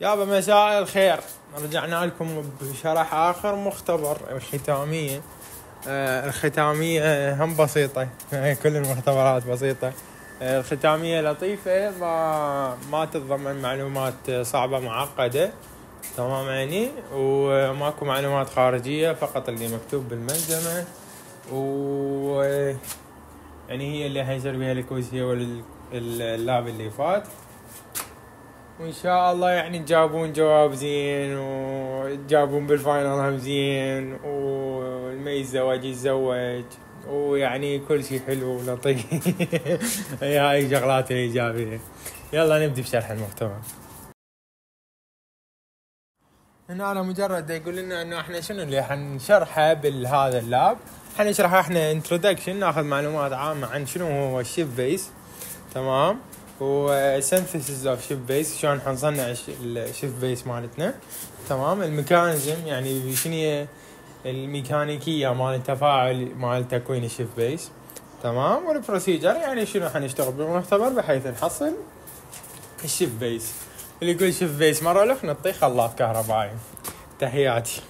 يابا مساء الخير رجعنا لكم بشرح اخر مختبر الختاميه آه الختاميه هم بسيطه كل المختبرات بسيطه آه الختاميه لطيفه ما ما تتضمن معلومات صعبه معقده تمام يعني وماكو معلومات خارجيه فقط اللي مكتوب بالملزمه و يعني هي اللي حيصير بها الكويس هي واللعب اللي فات وان شاء الله يعني تجابون جواب زين وتجابون بالفاينل هم زين والمي زواج يتزوج ويعني كل شيء حلو ولطيف هي هاي الشغلات الايجابيه يلا نبدي بشرح المحتوى هنا انا مجرد يقول لنا انه احنا شنو اللي حنشرحه بهذا اللاب حنشرحه احنا انتروداكشن ناخذ معلومات عامه عن شنو هو الشيب بيس تمام وسنثسز اوف شيب بيس شلون حنصنع الشيب بيس مالتنا تمام الميكانيزم يعني شنو الميكانيكيه مال التفاعل مال تكوين الشيب بيس تمام والبروسيجر يعني شنو حنشتغل بالمختبر بحيث نحصل الشيب بيس اللي يقول شيب بيس مره لف نطيخ خلاط كهربائي تحياتي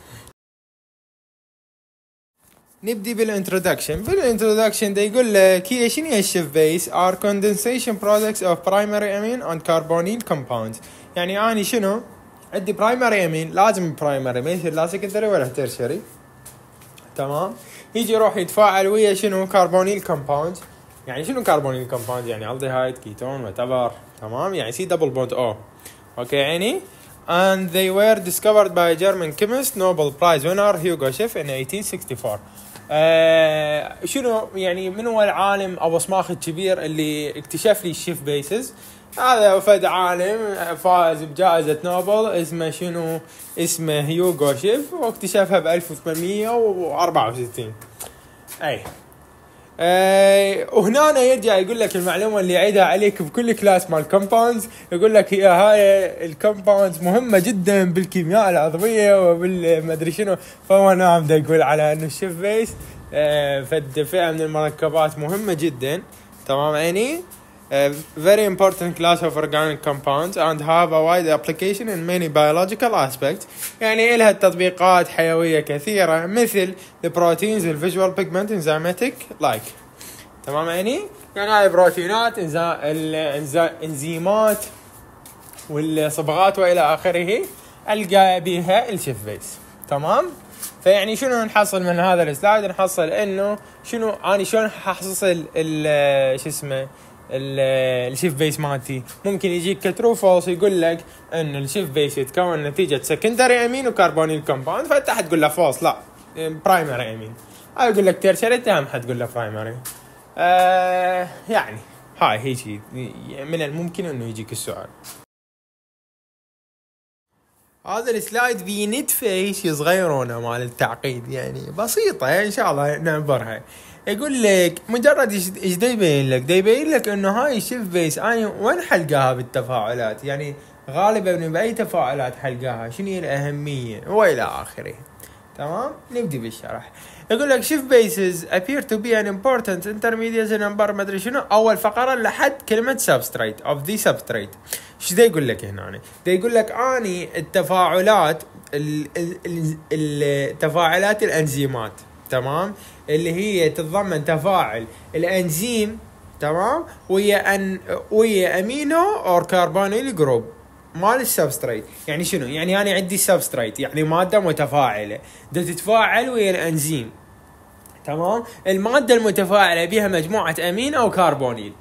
نبدي بالانترودكشن بالانترودكشن دي يقول لك هي شنو هي الشيف بيس ار كوندنسيشن برودكتس اوف برايمري امين اند كربونيل كومباوند يعني اني شنو عندي برايمري امين لازم برايمري ما يصير لا سكندري ولا تيرشري تمام يجي يروح يتفاعل ويا شنو كربونيل كومباوند يعني شنو كربونيل كومباوند يعني الديهايد كيتون وتبر تمام يعني سي دبل بوند او اوكي عيني and they were discovered by a German chemist Nobel Prize winner Hugo Schiff in 1864 آه شنو يعني من هو العالم ابو صماخ الكبير اللي اكتشف لي الشيف بيسز هذا فد عالم فاز بجائزة نوبل اسمه شنو اسمه هيوغو شيف واكتشفها ب 1864 اي آه، وهنا أنا يرجع يقول لك المعلومه اللي عيدها عليك بكل كلاس مال كومباوندز يقول لك هي هاي الكومباوندز مهمه جدا بالكيمياء العضويه وبالمدري شنو فهو نعم دا يقول على انه الشيف بيس آه، فد فئه من المركبات مهمه جدا تمام عيني very important class of organic compounds and have a wide application in many biological aspects يعني إلها تطبيقات حيوية كثيرة مثل the proteins visual pigment enzymatic like تمام يعني؟ يعني هاي بروتينات انزيمات والصبغات والى اخره القى بها الشيف بيس تمام؟ فيعني شنو نحصل من هذا السلايد؟ نحصل انه شنو انا شلون ال شو اسمه؟ الشيف بيس مالتي ممكن يجيك فولس يقول لك ان الشيف بيس يتكون نتيجه سكندري امين وكربونيل كومباوند فانت حتقول له فولس لا برايمري امين او يقول لك تيرشري هم حتقول له برايمري آه يعني هاي شيء من الممكن انه يجيك السؤال هذا السلايد في نتفه شيء صغيرونه مال التعقيد يعني بسيطه ان شاء الله نعبرها يقول لك مجرد ايش يبين لك؟ يبين لك انه هاي الشيف بيس انا وين حلقاها بالتفاعلات؟ يعني غالبا باي تفاعلات حلقاها؟ شنو هي الاهميه؟ والى اخره. تمام؟ نبدي بالشرح. يقول لك شيف بيسز appear to be an important intermediate number ما ادري شنو اول فقره لحد كلمه سبستريت اوف ذا سبستريت. ايش دا يقول لك هنا؟ دا يقول لك اني التفاعلات التفاعلات الانزيمات تمام اللي هي تتضمن تفاعل الانزيم تمام ويا ان ويا امينو اور كربونيل جروب مال السبستريت يعني شنو يعني انا عندي سبستريت يعني ماده متفاعله دا تتفاعل ويا الانزيم تمام الماده المتفاعله بها مجموعه امين او كربونيل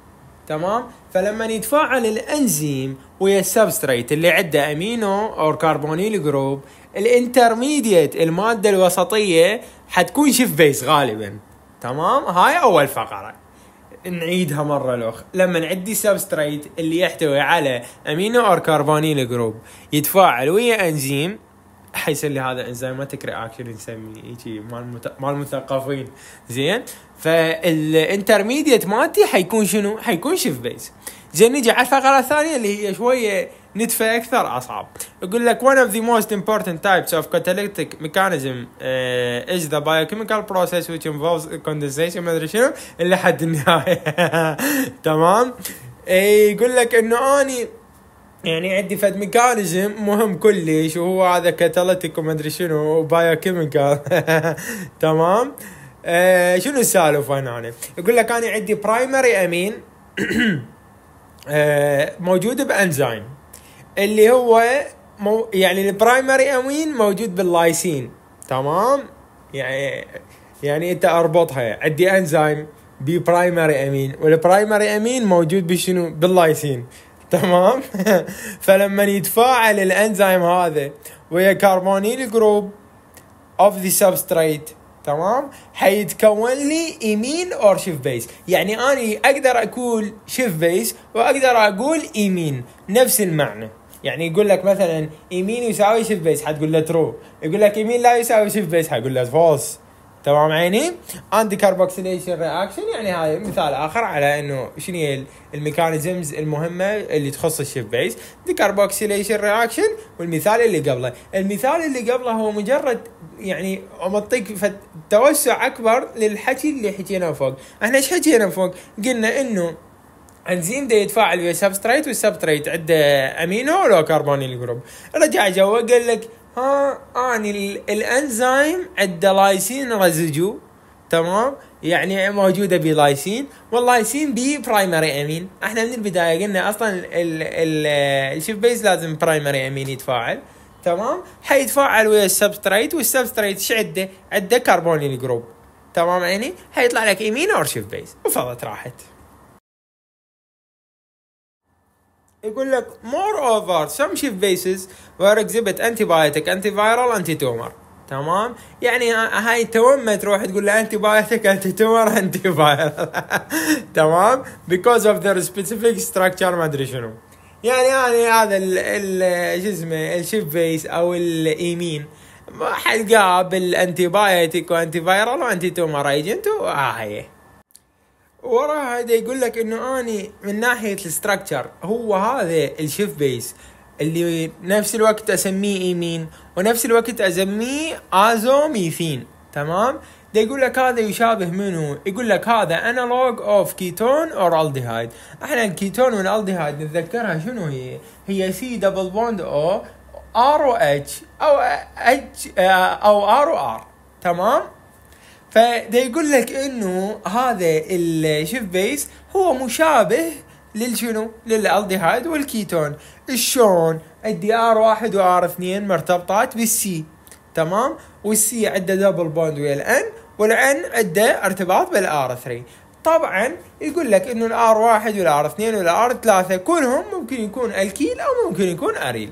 تمام فلما يتفاعل الانزيم ويا السبستريت اللي عنده امينو او كربونيل جروب الانترميديت الماده الوسطيه حتكون شيف بيس غالبا تمام هاي اول فقره نعيدها مرة لوخ لما نعدي سبستريت اللي يحتوي على امينو اور كربونيل جروب يتفاعل ويا انزيم حيصير لي هذا انزيماتيك رياكشن نسميه هيجي مال مال مثقفين زين فالانترميديت مالتي حيكون شنو؟ حيكون شيف بيس زين نجي على الفقره الثانيه اللي هي شويه ندفع أكثر أصعب يقول لك one of the most important types of catalytic mechanism uh, is the biochemical process which involves condensation ما أدري شنو إلا حد النهاية تمام آه، يقول لك إنه أني يعني عندي فد ميكانيزم مهم كلش وهو هذا كاتاليتيك وما ادري شنو وبايو كيميكال تمام آه شنو السالفه هنا يقول لك انا عندي برايمري امين آه موجود بانزيم اللي هو مو يعني البرايمري امين موجود باللايسين تمام يعني يعني انت اربطها عندي انزيم بي برايمري امين والبرايمري امين موجود بشنو باللايسين تمام فلما يتفاعل الانزيم هذا ويا كربونيل جروب اوف ذا سبستريت تمام حيتكون لي ايمين اور شيف بيس يعني اني اقدر اقول شيف بيس واقدر اقول ايمين نفس المعنى يعني يقول لك مثلا يمين يساوي شيف بيس حتقول له ترو يقول لك يمين لا يساوي شيف بيس حتقول له فولس تمام عيني انتي كاربوكسيليشن رياكشن يعني هاي مثال اخر على انه شنو هي الميكانيزمز المهمه اللي تخص الشيف بيس دي كاربوكسيليشن رياكشن والمثال اللي قبله المثال اللي قبله هو مجرد يعني امطيك توسع اكبر للحكي اللي حكيناه فوق احنا ايش حكينا فوق قلنا انه انزيم ده يتفاعل ويا سبستريت والسبستريت عنده امينو ولو كربونيل جروب رجع جوا قال لك ها اني الانزيم عنده لايسين رزجو تمام يعني موجوده بلايسين واللايسين بي برايمري امين احنا من البدايه قلنا اصلا الشيف بيز لازم برايمري امين يتفاعل تمام حيتفاعل ويا السبستريت والسبستريت ايش عنده عنده كربونيل جروب تمام يعني حيطلع لك امين اور شيف بيز وفضت راحت يقول لك moreover some اكزيبت انتي بايوتيك exhibit antibiotic antiviral تومر تمام يعني هاي تومه تروح تقول له انتي بايوتيك انتي تومر انتي فايرال تمام because of their specific structure ما ادري شنو يعني يعني هذا ال شو اسمه الشيف بيس او الايمين حلقاه بالانتي بايوتيك وانتي فايرال وانتي تومر ايجنت وهاي وراها هذا يقول لك انه اني من ناحيه الاستراكشر هو هذا الشيف بيس اللي نفس الوقت اسميه ايمين ونفس الوقت اسميه ازوميثين تمام ده يقول لك هذا يشابه منه يقول لك هذا انالوج اوف كيتون اور الديهايد احنا الكيتون والالديهايد نتذكرها شنو هي هي سي دبل بوند او ار آه، او اتش او اتش او ار او ار تمام فده يقول لك انه هذا الشيف بيس هو مشابه للشنو؟ للالديهايد والكيتون الشون الدي ار واحد وار اثنين مرتبطات بالسي تمام والسي عنده دبل بوند ويا الان والان عنده ارتباط بالار 3 طبعا يقول لك انه الار واحد والار اثنين والار ثلاثة كلهم ممكن يكون الكيل او ممكن يكون اريل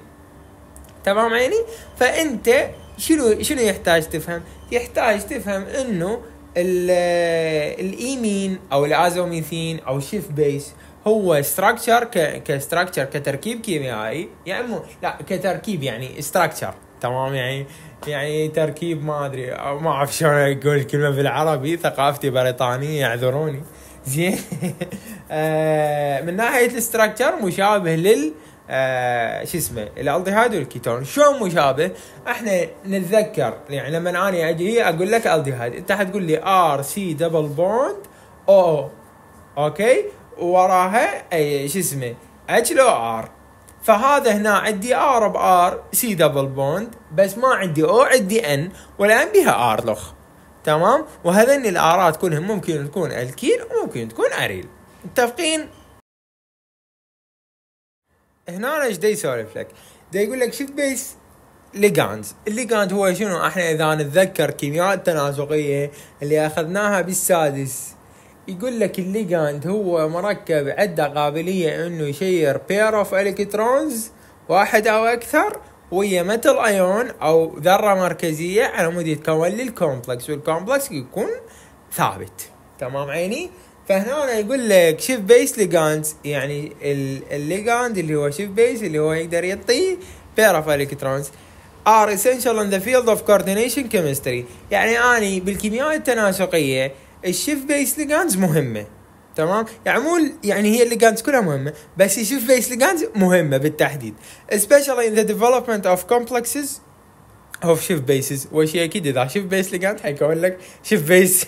تمام عيني فانت شنو شنو يحتاج تفهم؟ يحتاج تفهم انه الايمين او الازوميثين او شيف بيس هو ستراكشر كستراكشر كتركيب كيميائي يعني لا كتركيب يعني ستراكشر تمام يعني يعني تركيب ما ادري ما اعرف شلون اقول الكلمه بالعربي ثقافتي بريطانيه اعذروني زين آه، من ناحيه الاستراكشر مشابه لل آه، شو اسمه الالديهايد والكيتون شلون مشابه احنا نتذكر يعني لما انا اجي اقول لك الديهايد انت حتقول لي ار سي دبل بوند او اوكي وراها اي شو اسمه اتش لو ار فهذا هنا عندي ار بار سي دبل بوند بس ما عندي او عندي ان والان بها ار لخ تمام وهذين الارات كلهم ممكن تكون الكيل وممكن تكون اريل متفقين هنا ايش دا يسولف لك؟ دا يقول لك شفت بيس ليجاندز الليجاند هو شنو احنا اذا نتذكر كيمياء التناسقيه اللي اخذناها بالسادس يقول لك الليجاند هو مركب عنده قابليه انه يشير بير اوف الكترونز واحد او اكثر ويا متل ايون او ذره مركزيه على مود يتكون للكومبلكس والكومبلكس يكون ثابت تمام عيني فهنا يقول لك شيف بيس ليجاندز يعني الليجاند اللي هو شيف بيس اللي هو يقدر يعطي بير اوف الكترونز ار اسينشال ان ذا فيلد اوف كوردينيشن كيمستري يعني اني بالكيمياء التناسقيه الشيف بيس ليجاندز مهمه تمام يعني مو يعني هي الليجاندز كلها مهمه بس الشيف بيس ليجاندز مهمه بالتحديد especially in the development of complexes اوف شيف بيسز وشي اكيد اذا شيف بيس ليجاند حيكون لك شيف بيس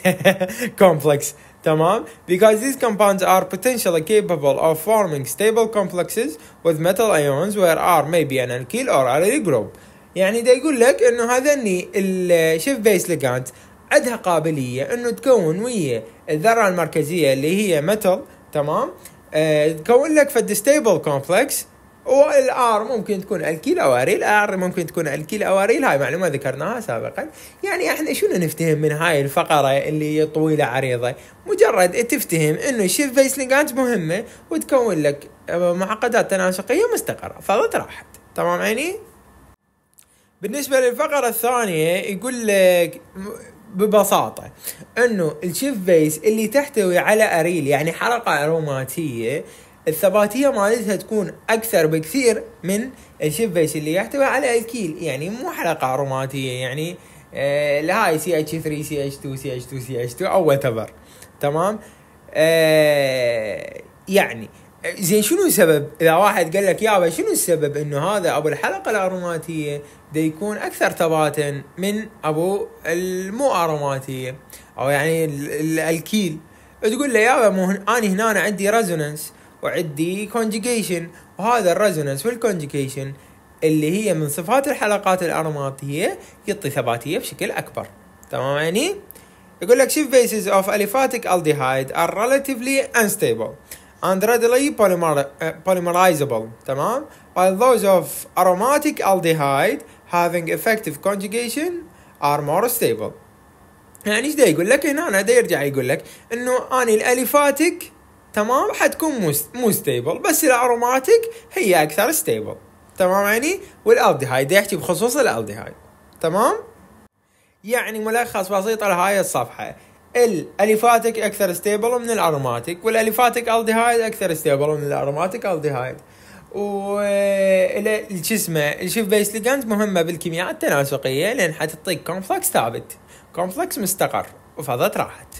كومبلكس تمام because these compounds are potentially capable of forming stable complexes with metal ions where R may be an alkyl or allyl group يعني دا يقول لك انه هذني الشيف بيس ليجانت عندها قابليه انه تكون ويا الذره المركزيه اللي هي متل تمام تكون لك فد ستيبل كومبلكس والار ممكن تكون الكيل اواريل ار ممكن تكون الكيل اواريل هاي معلومه ذكرناها سابقا يعني احنا شنو نفتهم من هاي الفقره اللي طويله عريضه مجرد تفتهم انه الشيف بيس لينجات مهمه وتكون لك آه، معقدات تناسقيه مستقره فضلت راحت تمام عيني بالنسبه للفقره الثانيه يقول لك ببساطة انه الشيف بيس اللي تحتوي على اريل يعني حلقة اروماتية الثباتية مالتها تكون أكثر بكثير من الشبيس اللي يحتوي على الكيل يعني مو حلقة أروماتية يعني آه الهاي سي اتش 3 سي اتش 2 سي اتش 2 سي اتش 2 او وات تمام آه يعني زين شنو السبب اذا واحد قال لك يابا شنو السبب انه هذا ابو الحلقه الاروماتيه ده يكون اكثر ثباتا من ابو المو اروماتيه او يعني الكيل تقول له يابا مو انا هنا عندي ريزونانس وعندي كونجيجيشن وهذا الريزونانس والكونجيجيشن اللي هي من صفات الحلقات الأرماتية يعطي ثباتية بشكل أكبر تمام يعني يقول لك شيف بيسز اوف اليفاتيك الديهايد ار ريلاتيفلي unstable اند ريدلي بوليمرايزبل تمام while those of aromatic aldehyde having effective conjugation are more stable يعني ايش دا يقول لك هنا انا دا يرجع يقول لك انه اني الاليفاتيك تمام حتكون مو مو ستيبل بس الاروماتيك هي اكثر ستيبل تمام يعني والالديهايد يحكي بخصوص الالديهايد تمام يعني ملخص بسيط على هاي الصفحه الاليفاتيك اكثر ستيبل من الاروماتيك والاليفاتيك الديهايد اكثر ستيبل من الاروماتيك الديهايد و شو اسمه الشيف بيس ليجاند مهمه بالكيمياء التناسقيه لان حتعطيك كومبلكس ثابت كومبلكس مستقر وفضت راحت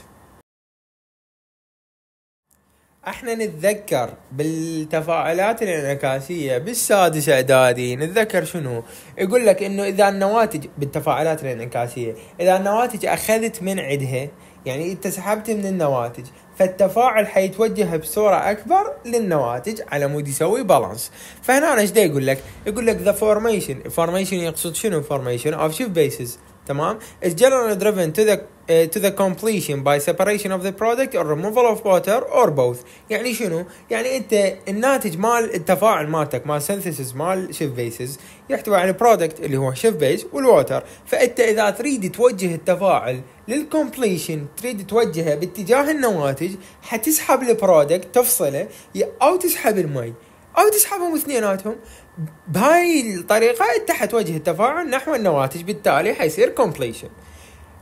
احنا نتذكر بالتفاعلات الانعكاسيه بالسادس اعدادي نتذكر شنو يقول لك انه اذا النواتج بالتفاعلات الانعكاسيه اذا النواتج اخذت من عندها يعني انت سحبت من النواتج فالتفاعل حيتوجه بصوره اكبر للنواتج على مود يسوي بالانس فهنا ايش يقول لك يقول لك ذا فورميشن formation يقصد شنو formation of shift بيسز تمام is generally driven to the uh, to the completion by separation of the product or removal of water or both يعني شنو يعني انت الناتج مال التفاعل مالتك مال synthesis مال شيف بيسز يحتوي على برودكت اللي هو شيف بيس والووتر فانت اذا تريد توجه التفاعل للكومبليشن تريد توجهه باتجاه النواتج حتسحب البرودكت تفصله او تسحب المي او تسحبهم اثنيناتهم بهاي الطريقه انت حتوجه التفاعل نحو النواتج بالتالي حيصير كومبليشن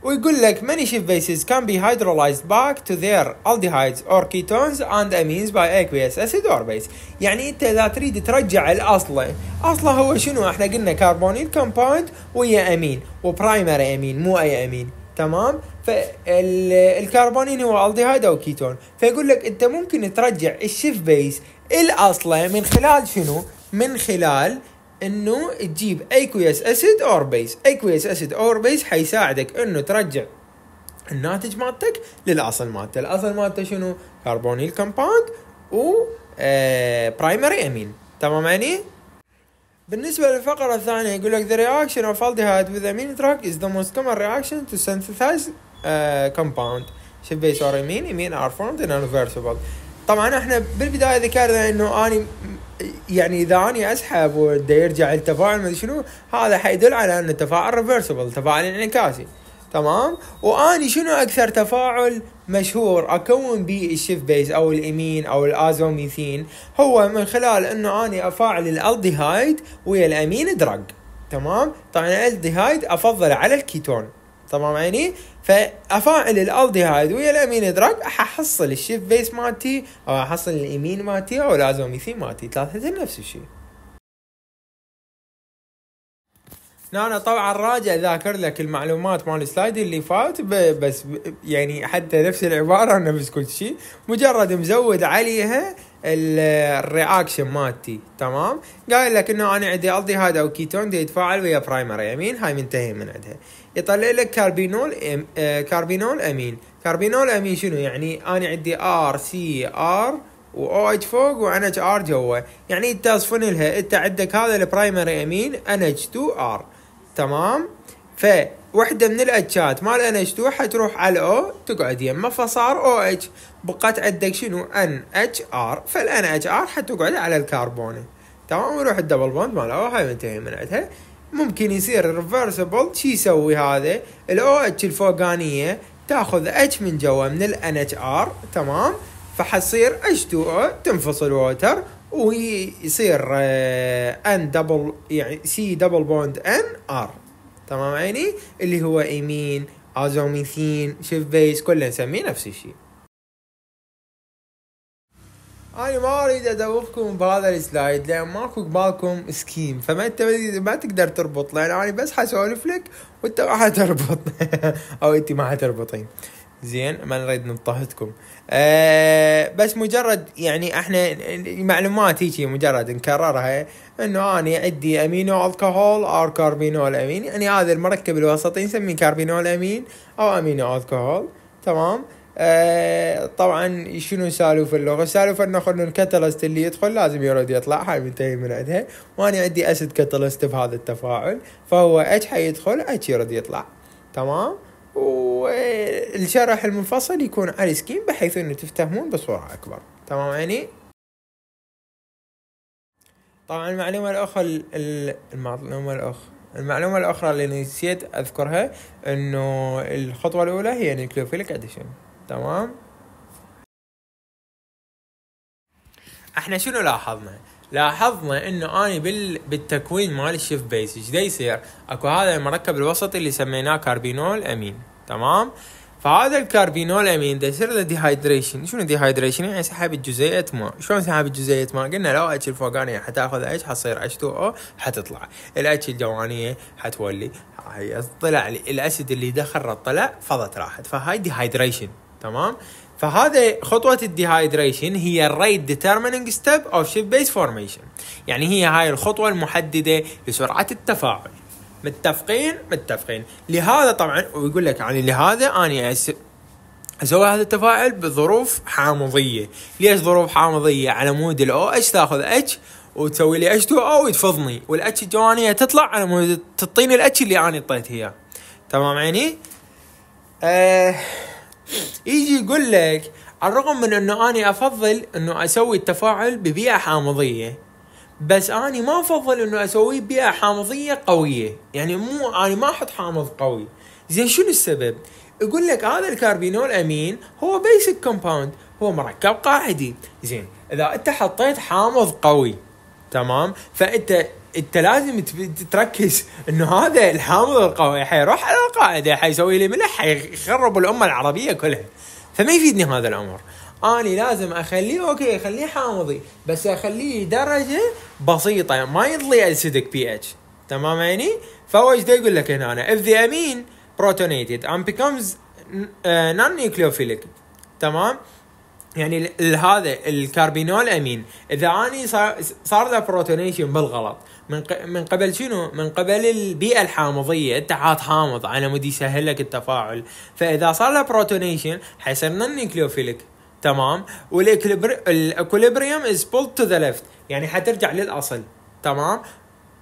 ويقول لك many shift bases can be hydrolyzed back to their aldehydes or ketones and amines by aqueous acid or base يعني انت اذا تريد ترجع الاصل اصله هو شنو احنا قلنا كربونيل كومباوند ويا امين وبرايمري امين مو اي امين تمام فالكربونين هو الديهايد او كيتون فيقول لك انت ممكن ترجع الشيف بيس الاصله من خلال شنو من خلال انه تجيب ايكويس اسيد اور بيس ايكويس اسيد اور بيس حيساعدك انه ترجع الناتج مالتك للاصل مالته الاصل مالته شنو كربونيل كومباوند و برايمري آه، امين تمام يعني بالنسبة للفقرة الثانية يقول لك the reaction of aldehyde with امين دراج is the most common reaction to synthesize كومباوند آه، compound شوف بيس اور امين امين are formed in unreversible طبعا احنا بالبداية ذكرنا انه اني يعني اذا اني اسحب وده يرجع التفاعل ما شنو هذا حيدل على ان التفاعل ريفرسبل تفاعل انعكاسي تمام واني شنو اكثر تفاعل مشهور اكون به الشيف بيس او الامين او الازوميثين هو من خلال انه اني افاعل الالديهايد ويا الامين دراج تمام طبعا الالديهايد افضله على الكيتون تمام عيني فافاعل الالديهايد ويا الامين دراج احصل الشيف بيس مالتي او احصل الامين مالتي او الازوميثين مالتي ثلاثه نفس الشيء انا طبعا راجع ذاكر لك المعلومات مال السلايد اللي فات بس يعني حتى نفس العباره نفس كل شيء مجرد مزود عليها الرياكشن مالتي تمام قايل لك انه انا عندي الدي هذا وكيتون دي يتفاعل ويا برايمر امين هاي منتهي من عندها يطلع لك كاربينول أم... آه كاربينول امين كاربينول امين شنو يعني انا عندي ار سي ار و او اتش فوق و ان اتش ار جوا يعني انت اصفن لها انت عندك هذا البرايمري امين ان اتش 2 ار تمام ف وحده من الاتشات مال ان اتش 2 حتروح على او تقعد يمه فصار او اتش بقت عندك شنو ان اتش ار فالان اتش ار حتقعد على الكربون تمام ويروح الدبل بوند مال او هاي منتهي من عندها ممكن يصير ريفرسبل شي يسوي هذا الاو اتش الفوقانيه تاخذ اتش من جوا من الان اتش ار تمام فحصير اتش 2 او تنفصل ووتر ويصير ان آه، دبل يعني سي دبل بوند ان ار تمام عيني اللي هو ايمين ازوميثين شيف بيس كله نسميه نفس الشيء انا ما اريد ادوخكم بهذا السلايد لان ماكو ببالكم سكيم فما انت ما تقدر تربط لان انا بس حسولف لك وانت ما حتربط او انت ما حتربطين زين ما نريد نضطهدكم أه بس مجرد يعني احنا المعلومات هيك مجرد نكررها انه انا عندي امينو الكحول او كاربينول امين يعني هذا المركب الوسطي نسميه كاربينول امين او امينو الكحول تمام أه طبعا شنو في اللغه سالوا انه انه الكاتالست اللي يدخل لازم يرد يطلع هاي منتهي من عندها وانا عندي اسد في بهذا التفاعل فهو اتش حيدخل اتش يرد يطلع تمام والشرح المنفصل يكون على سكين بحيث انه تفتهمون بصورة اكبر تمام يعني طبعا المعلومة الاخرى المعلومة الاخرى المعلومة الأخرى اللي نسيت أذكرها إنه الخطوة الأولى هي نيوكليوفيليك أديشن تمام احنا شنو لاحظنا لاحظنا انه اني بال... بالتكوين مال الشيف بيس ايش يصير اكو هذا المركب الوسطي اللي سميناه كاربينول امين تمام فهذا الكاربينول امين ده يصير له ديهايدريشن شنو ديهايدريشن يعني سحب الجزيئة ماء شلون سحب الجزيئة ماء قلنا لو اتش الفوقانية يعني حتاخذ اتش حتصير اتش 2 او حتطلع الاتش الجوانية حتولي هي طلع الاسيد اللي دخل طلع فضت راحت فهاي ديهايدريشن تمام فهذا خطوه الديهايدريشن هي الريت ديترمينينج ستيب اوف شيب بيس فورميشن يعني هي هاي الخطوه المحدده لسرعه التفاعل متفقين متفقين لهذا طبعا ويقول لك يعني لهذا اني أس... اسوي هذا التفاعل بظروف حامضيه ليش ظروف حامضيه على مود الاو اتش تاخذ اتش وتسوي لي اتش 2 او وتفضني والاتش الجوانيه تطلع على مود تعطيني الاتش اللي انا اعطيته اياه تمام عيني؟ آه يجي يقول لك على الرغم من انه اني افضل انه اسوي التفاعل ببيئه حامضيه بس اني ما افضل انه اسويه ببيئه حامضيه قويه يعني مو اني ما احط حامض قوي زين شنو السبب يقول لك هذا الكاربينول امين هو بيسك كومباوند هو مركب قاعدي زين اذا انت حطيت حامض قوي تمام فانت انت لازم تركز انه هذا الحامض القوي حيروح على القاعده حيسوي لي ملح حيخرب الامه العربيه كلها فما يفيدني هذا الامر انا لازم اخليه اوكي اخليه حامضي بس اخليه درجه بسيطه ما يطلي السيدك بي اتش تمام يعني فهو ايش يقول لك هنا اف if the amine protonated and becomes آه، non nucleophilic تمام يعني هذا الكاربينول امين اذا اني صار, له بروتونيشن بالغلط من من قبل شنو؟ من قبل البيئه الحامضيه انت عاد حامض على مود يسهل لك التفاعل فاذا صار له بروتونيشن حيصير نون نيوكليوفيلك تمام والاكوليبريم از بولد تو ذا ليفت يعني حترجع للاصل تمام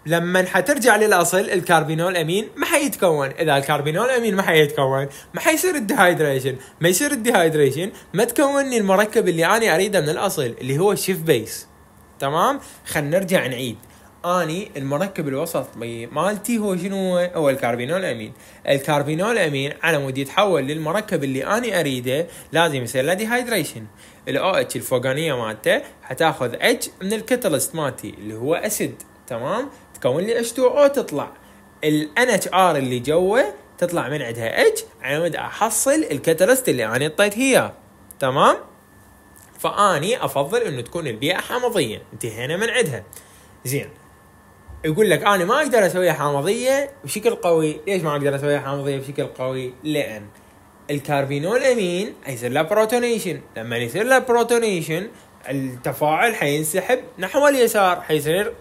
لما حترجع للاصل الكاربينول امين ما حيتكون اذا الكاربينول امين ما حيتكون ما حيصير الديهايدريشن ما يصير الديهايدريشن ما تكون لي المركب اللي انا اريده من الاصل اللي هو الشيف بيس تمام خلينا نرجع نعيد اني المركب الوسط مالتي هو شنو هو؟ هو الكاربينول امين الكاربينول امين على مود يتحول للمركب اللي اني اريده لازم يصير له ديهايدريشن الاو اتش الفوقانيه مالته حتاخذ اتش من الكتالست مالتي اللي هو اسيد تمام تكون لي H2O تطلع ال NHR اللي جوه تطلع من عندها H على مود احصل الكاتاليست اللي انا اعطيت هي تمام فاني افضل انه تكون البيئه حامضيه انتهينا من عندها زين يقول لك انا ما اقدر اسويها حامضيه بشكل قوي ليش ما اقدر اسويها حامضيه بشكل قوي لان الكاربينول امين يصير له بروتونيشن لما يصير له بروتونيشن التفاعل حينسحب نحو اليسار حيصير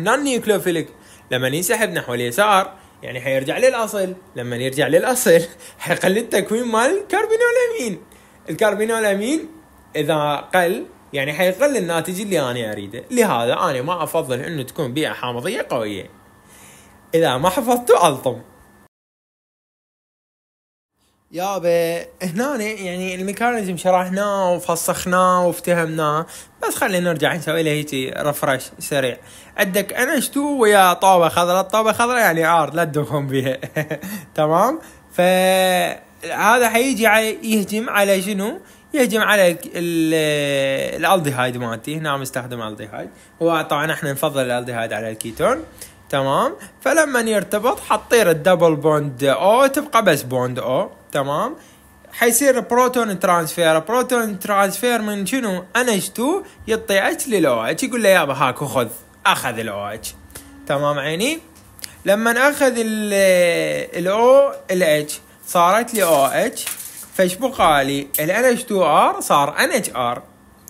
هنا النيوكليوفيليك لما ينسحب نحو اليسار يعني حيرجع للاصل لما يرجع للاصل حيقل التكوين مال الكربينولامين الكربينولامين اذا قل يعني حيقل الناتج اللي انا اريده لهذا انا ما افضل انه تكون بيئه حامضيه قويه اذا ما حفظته الطم يابا هنا يعني الميكانيزم شرحناه وفسخناه وافتهمناه بس خلينا نرجع نسوي له هيك رفرش سريع عندك انا شتو ويا طوبه خضراء الطوبه خضراء يعني عار لا تدخون بها تمام فهذا حيجي يهجم على شنو يهجم على الالديهايد مالتي هنا مستخدم استخدم هو طبعا احنا نفضل الالديهايد على الكيتون تمام فلما يرتبط حطير الدبل بوند او تبقى بس بوند او تمام حيصير بروتون ترانسفير بروتون ترانسفير من شنو اتش 2 يطي اتش للاو اتش يقول له يابا هاك وخذ اخذ الاو اتش تمام عيني لما اخذ الاو الاتش صارت لي او اتش فايش بقى لي ال اتش 2 ار صار ار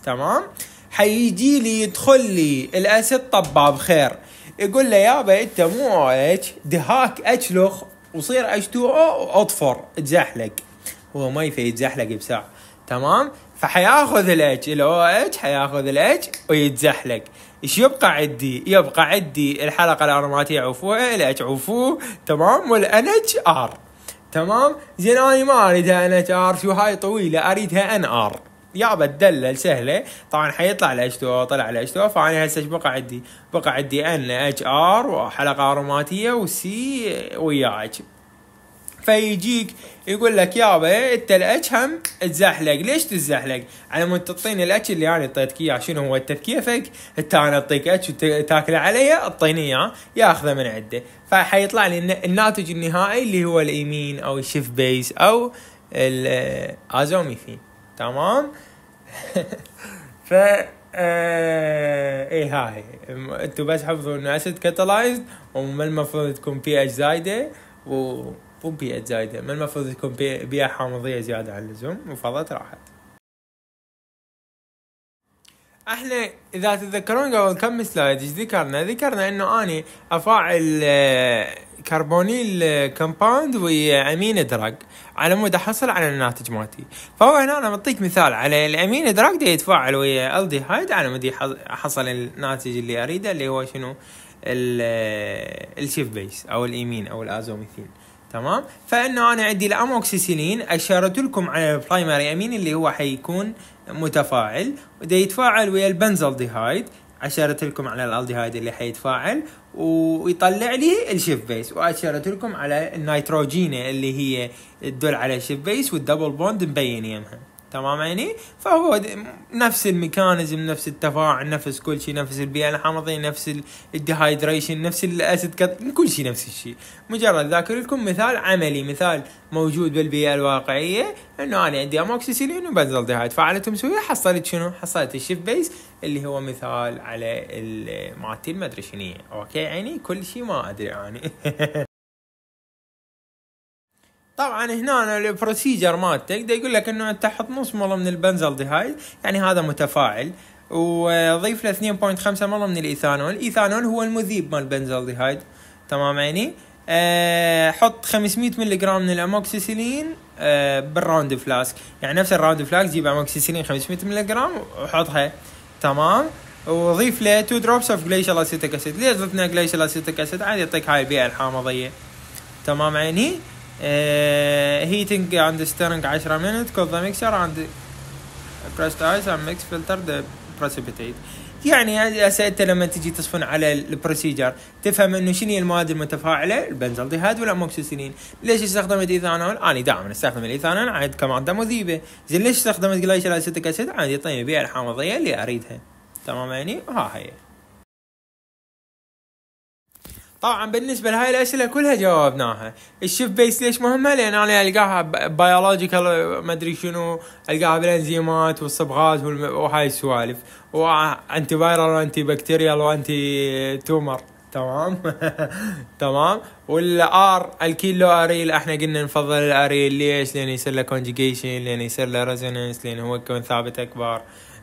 تمام حيجي لي يدخل لي الاسيد طباب خير يقول له يابا انت مو اتش دهاك اتشلخ وصير اتش 2 او واطفر اتزحلق هو ما يتزحلق بسرعة تمام فحياخذ الاتش الاو اتش حياخذ الاتش ويتزحلق ايش يبقى عندي؟ يبقى عندي الحلقه الارماتيه عفوها الاتش عفوه تمام والان اتش ار تمام زين انا ما اريدها ان اتش ار شو هاي طويله اريدها ان ار يا تدلل سهله طبعا حيطلع h 2 طلع h 2 فانا هسه ايش بقى عندي بقى عندي ان اتش ار وحلقه اروماتيه C وياك فيجيك يقول لك يابا انت الاتش هم تزحلق ليش تزحلق على مود تعطيني الاتش اللي انا يعني اعطيتك اياه شنو هو انت بكيفك انت انا اعطيك اتش وتاكله علي اعطيني اياه ياخذه من عنده فحيطلع لي الناتج النهائي اللي هو الايمين او الشيف بيس او الازوميثين تمام ف آه، اي هاي انتم بس حفظوا انه اسيد كاتلايزد وما المفروض تكون بي اتش زايده و مو اتش زايده ما المفروض تكون pH حامضيه زياده عن اللزوم وفضت راحت احنا اذا تتذكرون قبل كم سلايد ايش ذكرنا؟ ذكرنا انه اني افاعل آه، كربونيل آه، كومباوند ويا امين دراج على مود احصل على الناتج مالتي فهو هنا انا بعطيك مثال على الامين دراج دي يتفاعل ويا الديهايد على مود احصل الناتج اللي اريده اللي هو شنو آه، الشيف بيس او الايمين او الازوميثين تمام فانه انا عندي الاموكسيسيلين اشرت لكم على البرايمري امين اللي هو حيكون متفاعل وده يتفاعل ويا البنزالديهايد اشرت لكم على الالديهايد اللي حيتفاعل ويطلع لي الشيف بيس واشرت لكم على النيتروجينه اللي هي تدل على الشيف بيس والدبل بوند مبين يمها تمام يعني فهو نفس الميكانيزم نفس التفاعل نفس كل شيء نفس البيئه الحمضيه نفس الديهايدريشن نفس الاسيد كت... كل شيء نفس الشيء مجرد ذاكر لكم مثال عملي مثال موجود بالبيئه الواقعيه انه انا عندي اموكسيسيلين وبنزل ديهايد فعلتهم سوية حصلت شنو حصلت الشيف بيس اللي هو مثال على مالتي المدري شنو اوكي يعني كل شيء ما ادري يعني. طبعا هنا البروسيجر مالته يقدر يقول لك انه انت حط نص مره من البنزلديهايد يعني هذا متفاعل وضيف له 2.5 مره من الايثانول، الايثانول هو المذيب مال البنزلديهايد تمام عيني؟ أه حط 500 ملي جرام من الاموكسيسيلين أه بالراوند فلاسك، يعني نفس الراوند فلاسك جيب اموكسيسيلين 500 ملي جرام وحطها تمام؟ وضيف له 2 دروبس اوف جليشال اسيتيك اسيد، ليش ضفنا جليشال اسيتيك اسيد؟ عادي يعطيك هاي البيئه الحامضيه تمام عيني؟ هيتنج عند ستيرنج 10 مينت كول ذا ميكسر عند بريست ايس عند ميكس فلتر ذا بريسيبيتيت يعني هسه انت لما تجي تصفن على البروسيجر تفهم انه شنو المواد المتفاعله البنزلديهات والاموكسيسينين ليش استخدمت ايثانول؟ انا دائما استخدم الايثانول عند كماده مذيبه زين ليش استخدمت جلايشر اسيتك اسيد؟ عاد طيب، يعطيني بيئه الحامضيه اللي اريدها تمام يعني ها هي طبعا بالنسبه لهاي الاسئله كلها جاوبناها الشيف بيس ليش مهمه لان انا القاها بيولوجيكال ما ادري شنو القاها بالانزيمات والصبغات وهاي السوالف وانتي فايرال وانتي بكتيريال وانتي تومر تمام تمام والار الكيلو اريل احنا قلنا نفضل الاريل ليش لان يصير له كونجيجيشن لان يصير له ريزونانس لان هو كون ثابت اكبر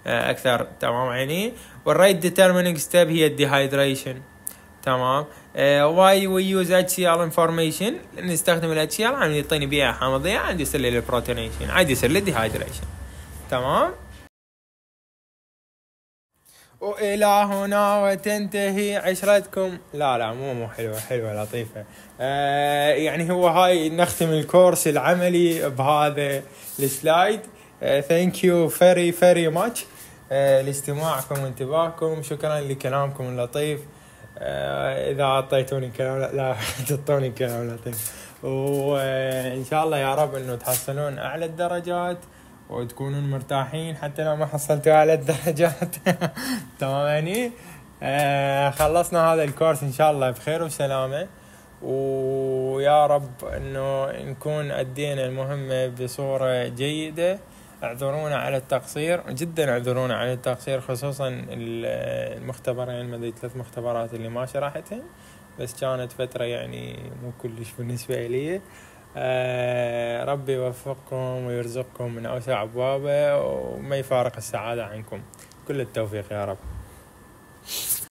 آه، اكثر تمام عيني والريد ديترميننج ستيب هي الديهايدريشن تمام واي وي يوز اتش سي ار انفورميشن نستخدم الاتش سي ار عندي يعطيني بيئه حامضيه عندي يصير لي البروتينيشن عادي يصير لي ديهايدريشن تمام والى هنا وتنتهي عشرتكم لا لا مو مو حلوه حلوه لطيفه آه يعني هو هاي نختم الكورس العملي بهذا السلايد ثانك يو فيري فيري ماتش لاستماعكم وانتباهكم شكرا لكلامكم اللطيف آه، اذا اعطيتوني كلام لا تعطوني كلام لطيف وان شاء الله يا رب انه تحصلون اعلى الدرجات وتكونون مرتاحين حتى لو ما حصلتوا اعلى الدرجات تمام يعني خلصنا هذا الكورس ان شاء الله بخير وسلامه ويا رب انه نكون ادينا المهمه بصوره جيده اعذرونا على التقصير جدا اعذرونا على التقصير خصوصا المختبرين ما ادري ثلاث مختبرات اللي ما شرحتهم بس كانت فترة يعني مو كلش بالنسبة لي أه ربي يوفقكم ويرزقكم من أوسع أبوابه وما يفارق السعادة عنكم كل التوفيق يا رب